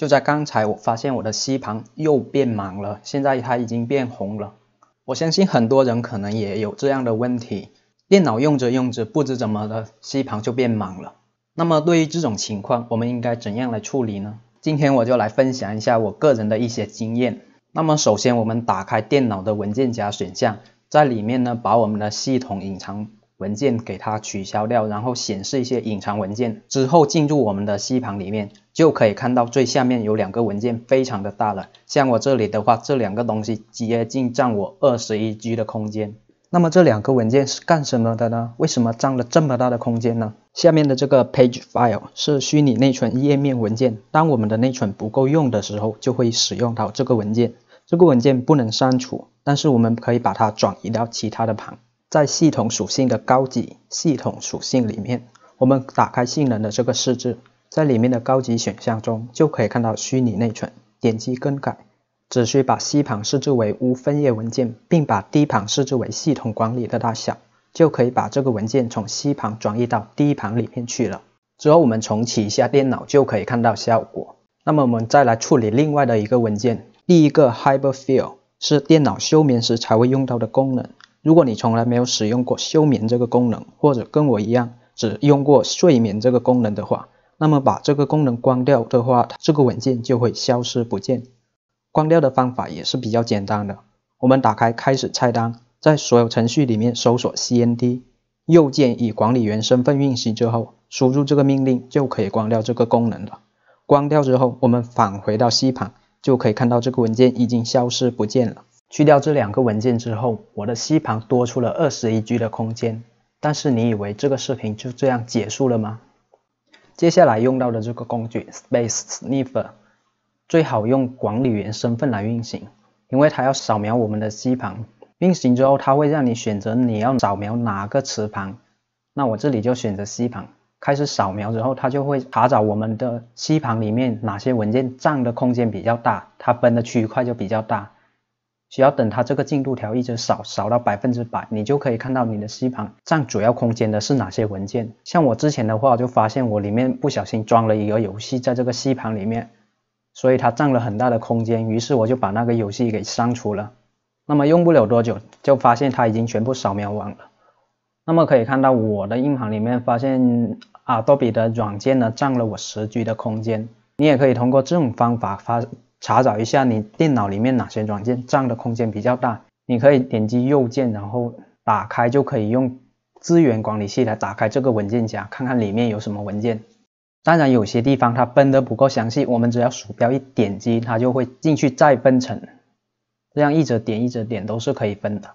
就在刚才，我发现我的 C 盘又变满了，现在它已经变红了。我相信很多人可能也有这样的问题，电脑用着用着，不知怎么的，C 盘就变满了。那么对于这种情况，我们应该怎样来处理呢？今天我就来分享一下我个人的一些经验。那么首先，我们打开电脑的文件夹选项，在里面呢，把我们的系统隐藏。文件给它取消掉，然后显示一些隐藏文件，之后进入我们的 C 盘里面，就可以看到最下面有两个文件，非常的大了。像我这里的话，这两个东西接近占我二十一 G 的空间。那么这两个文件是干什么的呢？为什么占了这么大的空间呢？下面的这个 Page File 是虚拟内存页面文件，当我们的内存不够用的时候，就会使用到这个文件。这个文件不能删除，但是我们可以把它转移到其他的盘。在系统属性的高级系统属性里面，我们打开性能的这个设置，在里面的高级选项中就可以看到虚拟内存，点击更改，只需把 C 盘设置为无分页文件，并把 D 盘设置为系统管理的大小，就可以把这个文件从 C 盘转移到 D 盘里面去了。之后我们重启一下电脑就可以看到效果。那么我们再来处理另外的一个文件，第一个 h y p e r f i l l 是电脑休眠时才会用到的功能。如果你从来没有使用过休眠这个功能，或者跟我一样只用过睡眠这个功能的话，那么把这个功能关掉的话，这个文件就会消失不见。关掉的方法也是比较简单的，我们打开开始菜单，在所有程序里面搜索 c n d 右键以管理员身份运行之后，输入这个命令就可以关掉这个功能了。关掉之后，我们返回到 C 盘，就可以看到这个文件已经消失不见了。去掉这两个文件之后，我的 C 盘多出了二十一 G 的空间。但是你以为这个视频就这样结束了吗？接下来用到的这个工具 SpaceSniffer，最好用管理员身份来运行，因为它要扫描我们的 C 盘。运行之后，它会让你选择你要扫描哪个磁盘。那我这里就选择 C 盘。开始扫描之后，它就会查找我们的 C 盘里面哪些文件占的空间比较大，它分的区块就比较大。需要等它这个进度条一直扫扫到百分之百，你就可以看到你的 C 盘占主要空间的是哪些文件。像我之前的话，就发现我里面不小心装了一个游戏在这个 C 盘里面，所以它占了很大的空间。于是我就把那个游戏给删除了。那么用不了多久，就发现它已经全部扫描完了。那么可以看到我的硬盘里面发现 Adobe 的软件呢占了我十 G 的空间。你也可以通过这种方法发。查找一下你电脑里面哪些软件占的空间比较大，你可以点击右键，然后打开就可以用资源管理器来打开这个文件夹，看看里面有什么文件。当然有些地方它分的不够详细，我们只要鼠标一点击，它就会进去再分层，这样一直点一直点都是可以分的。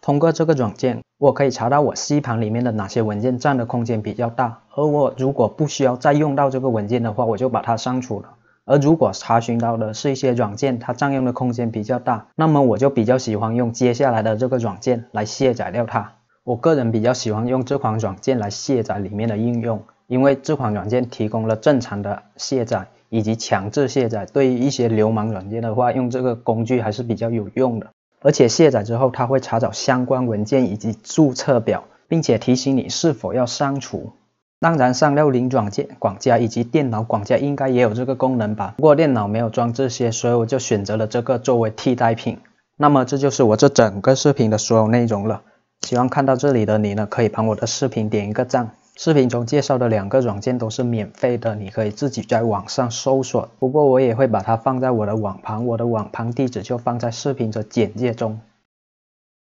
通过这个软件，我可以查到我 C 盘里面的哪些文件占的空间比较大，而我如果不需要再用到这个文件的话，我就把它删除了。而如果查询到的是一些软件，它占用的空间比较大，那么我就比较喜欢用接下来的这个软件来卸载掉它。我个人比较喜欢用这款软件来卸载里面的应用，因为这款软件提供了正常的卸载以及强制卸载。对于一些流氓软件的话，用这个工具还是比较有用的。而且卸载之后，它会查找相关文件以及注册表，并且提醒你是否要删除。当然，三六零软件管家以及电脑管家应该也有这个功能吧。不过电脑没有装这些，所以我就选择了这个作为替代品。那么这就是我这整个视频的所有内容了。希望看到这里的你呢，可以帮我的视频点一个赞。视频中介绍的两个软件都是免费的，你可以自己在网上搜索。不过我也会把它放在我的网盘，我的网盘地址就放在视频的简介中。